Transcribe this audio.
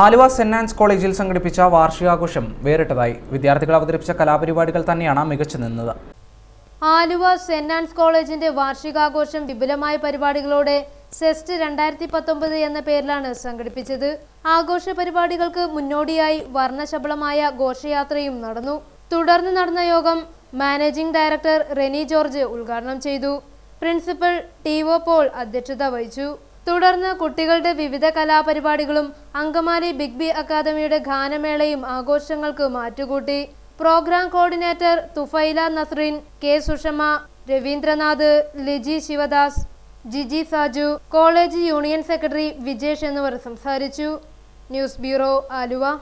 Aluva saint ആൻസ് കോളേജിൽ സംഘടിപ്പിച്ച വാർഷികാഘോഷം വേറിട്ടതായി വിദ്യാർത്ഥികൾ അവതരിപ്പിച്ച കലാപരിപാടികൾ തന്നെയാണ് മികച്ചു നിന്നത് ആലുവ സെന്റ് ആൻസ് കോളേജിന്റെ വാർഷികാഘോഷം വിപുലമായ പരിപാടികളോടെ സെസ്റ്റ് രണ്ടായിരത്തി പത്തൊമ്പത് എന്ന പേരിലാണ് സംഘടിപ്പിച്ചത് ആഘോഷ പരിപാടികൾക്ക് മുന്നോടിയായി വർണ്ണശബളമായ ഘോഷയാത്രയും നടന്നു തുടർന്ന് നടന്ന യോഗം മാനേജിംഗ് ഡയറക്ടർ റെനി ജോർജ് ഉദ്ഘാടനം ചെയ്തു പ്രിൻസിപ്പൽ ടി പോൾ അധ്യക്ഷത വഹിച്ചു തുടർന്ന് കുട്ടികളുടെ വിവിധ കലാപരിപാടികളും അങ്കമാലി ബിഗ് ബി അക്കാദമിയുടെ ഗാനമേളയും ആഘോഷങ്ങൾക്ക് മാറ്റുകൂട്ടി program coordinator Thufaila Nasreen K Sushama Raveendranath Liji Sivadas Jiji Saju college union secretary Vijesh എന്നിവർ സംസാരിച്ചു ന്യൂസ് ബ്യൂറോ ആലുവ